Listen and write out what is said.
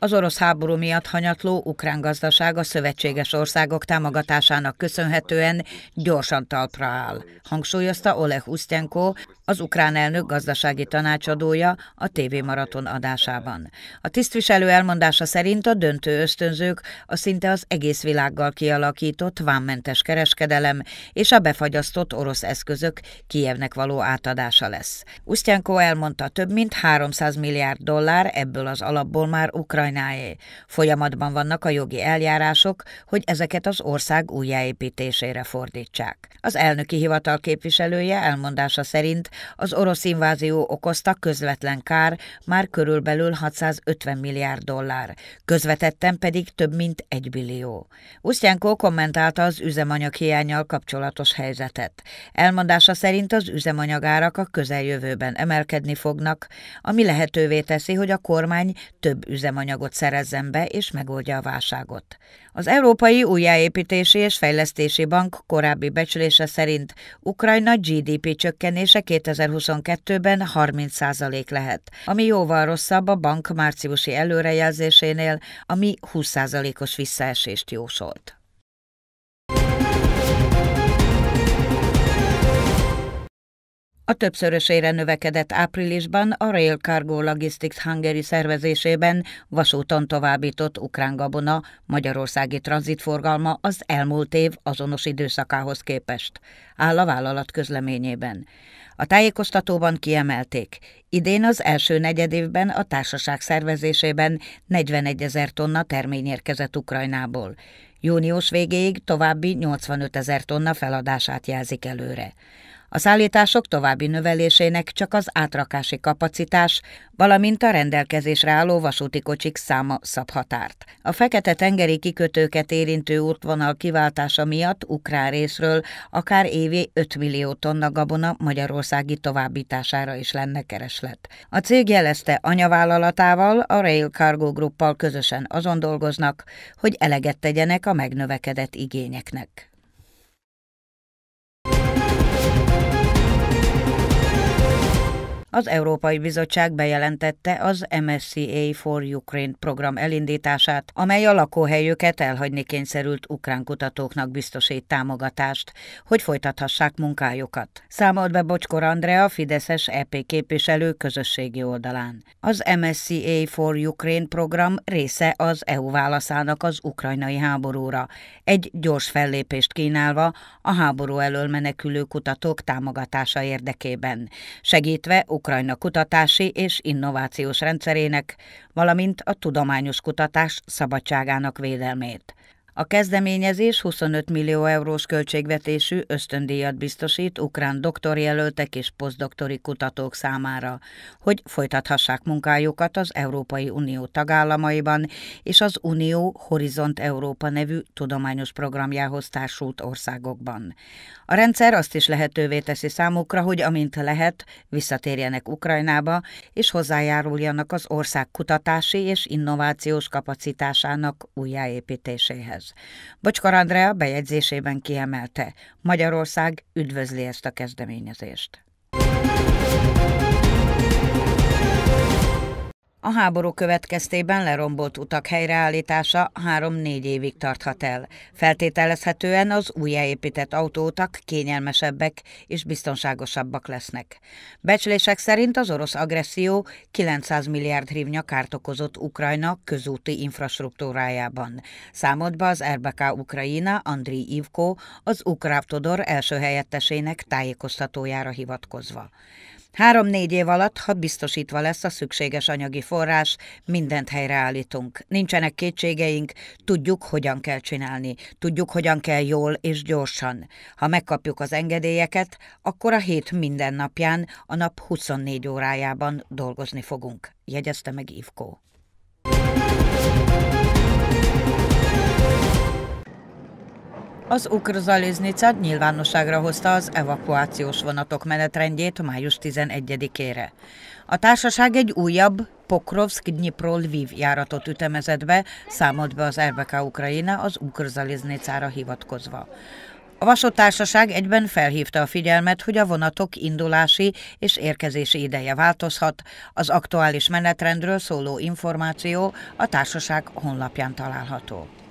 Az orosz háború miatt hanyatló ukrán gazdaság a szövetséges országok támogatásának köszönhetően gyorsan talpra áll, hangsúlyozta Oleh Usztyenko, az ukrán elnök gazdasági tanácsadója a TV Maraton adásában. A tisztviselő elmondása szerint a döntő ösztönzők a szinte az egész világgal kialakított vámmentes kereskedelem és a befagyasztott orosz eszközök Kijevnek való átadása lesz. Usztyenko elmondta, több mint 300 milliárd dollár ebből az alapból már Ukrán Ukrajnáé. Folyamatban vannak a jogi eljárások, hogy ezeket az ország újjáépítésére fordítsák. Az elnöki hivatal képviselője elmondása szerint az orosz invázió okozta közvetlen kár már körülbelül 650 milliárd dollár, közvetetten pedig több mint 1 billió. Usztyánkó kommentálta az üzemanyag hiányjal kapcsolatos helyzetet. Elmondása szerint az üzemanyagárak a közeljövőben emelkedni fognak, ami lehetővé teszi, hogy a kormány több üzemanyag tagságot szerezzen be és megoldja a válságot. Az Európai Újjáépítési és Fejlesztési Bank korábbi becslése szerint Ukrajna GDP csökkenése 2022-ben 30% lehet, ami jóval rosszabb a bank márciusi előrejelzésénél, ami 20%-os visszaesést jósolt. A többszörösére növekedett áprilisban a Rail Cargo Logistics Hungary szervezésében vasúton továbbított ukrán gabona magyarországi tranzitforgalma az elmúlt év azonos időszakához képest, áll a vállalat közleményében. A tájékoztatóban kiemelték, idén az első negyedévben a társaság szervezésében 41 ezer tonna termény érkezett Ukrajnából. Június végéig további 85 ezer tonna feladását jelzik előre. A szállítások további növelésének csak az átrakási kapacitás, valamint a rendelkezésre álló vasúti kocsik száma szab határt. A fekete-tengeri kikötőket érintő útvonal kiváltása miatt ukrán részről akár évi 5 millió tonna gabona magyarországi továbbítására is lenne kereslet. A cég jelezte anyavállalatával, a Rail Cargo Gruppal közösen azon dolgoznak, hogy eleget tegyenek a megnövekedett igényeknek. Az Európai Bizottság bejelentette az MSCA for Ukraine program elindítását, amely a lakóhelyüket elhagyni kényszerült ukrán kutatóknak biztosít támogatást, hogy folytathassák munkájukat. Számolt be Bocskor Andrea, Fideszes EP képviselő közösségi oldalán. Az MSCA for Ukraine program része az EU válaszának az ukrajnai háborúra, egy gyors fellépést kínálva a háború elől menekülő kutatók támogatása érdekében, segítve Ukrajna kutatási és innovációs rendszerének, valamint a tudományos kutatás szabadságának védelmét. A kezdeményezés 25 millió eurós költségvetésű ösztöndíjat biztosít ukrán doktorjelöltek és posztdoktori kutatók számára, hogy folytathassák munkájukat az Európai Unió tagállamaiban és az Unió Horizont Európa nevű tudományos programjához társult országokban. A rendszer azt is lehetővé teszi számukra, hogy amint lehet, visszatérjenek Ukrajnába, és hozzájáruljanak az ország kutatási és innovációs kapacitásának újjáépítéséhez. Unióhoz. Bocskor Andrea bejegyzésében kiemelte, Magyarország üdvözli ezt a kezdeményezést. A háború következtében lerombolt utak helyreállítása három-négy évig tarthat el. Feltételezhetően az újjáépített autótak kényelmesebbek és biztonságosabbak lesznek. Becslések szerint az orosz agresszió 900 milliárd hívnya kárt okozott Ukrajna közúti infrastruktúrájában. Számolt be az RBK Ukrajina Andriy Ivko az Ukráv Todor első helyettesének tájékoztatójára hivatkozva. Három-négy év alatt, ha biztosítva lesz a szükséges anyagi forrás, mindent helyreállítunk. Nincsenek kétségeink, tudjuk, hogyan kell csinálni, tudjuk, hogyan kell jól és gyorsan. Ha megkapjuk az engedélyeket, akkor a hét minden napján, a nap 24 órájában dolgozni fogunk, jegyezte meg Ivkó. Az Ukrzaliznica nyilvánosságra hozta az evakuációs vonatok menetrendjét május 11-ére. A társaság egy újabb, pokrovsk dnipro lviv járatot ütemezett be, számolt be az RBK Ukrajna az Ukrzaliznicára hivatkozva. A vasotársaság egyben felhívta a figyelmet, hogy a vonatok indulási és érkezési ideje változhat. Az aktuális menetrendről szóló információ a társaság honlapján található.